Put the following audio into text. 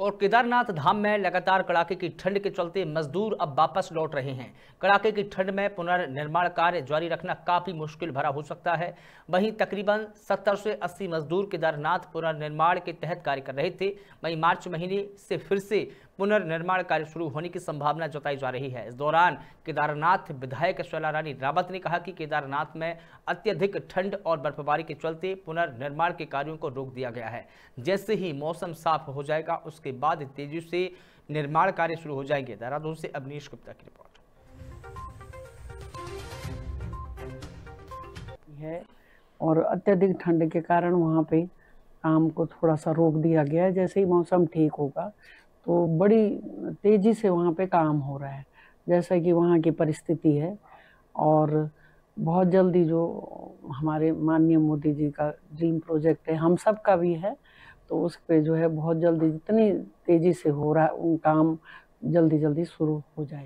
और केदारनाथ धाम में लगातार कड़ाके की ठंड के चलते मजदूर अब वापस लौट रहे हैं कड़ाके की ठंड में पुनर्निर्माण कार्य जारी रखना काफ़ी मुश्किल भरा हो सकता है वहीं तकरीबन 70 से 80 मजदूर केदारनाथ पुनर्निर्माण के तहत कार्य कर रहे थे वहीं मार्च महीने से फिर से पुनर्निर्माण कार्य शुरू होने की संभावना जताई जा रही है इस दौरान केदारनाथ विधायक शैला रानी रावत ने कहा कि केदारनाथ में अत्यधिक ठंड और बर्फबारी के चलते पुनर्निर्माण के कार्यों को रोक दिया गया है जैसे ही मौसम साफ हो जाएगा उसके के बाद तेजी से निर्माण कार्य शुरू हो जाएंगे देहरादून से अवनीश गुप्ता की रिपोर्ट है और अत्यधिक ठंड के कारण वहाँ पे काम को थोड़ा सा रोक दिया गया है जैसे ही मौसम ठीक होगा तो बड़ी तेज़ी से वहाँ पे काम हो रहा है जैसा कि वहाँ की परिस्थिति है और बहुत जल्दी जो हमारे माननीय मोदी जी का ड्रीम प्रोजेक्ट है हम सब का भी है तो उस पर जो है बहुत जल्दी जितनी तेज़ी से हो रहा है काम जल्दी जल्दी शुरू हो जाए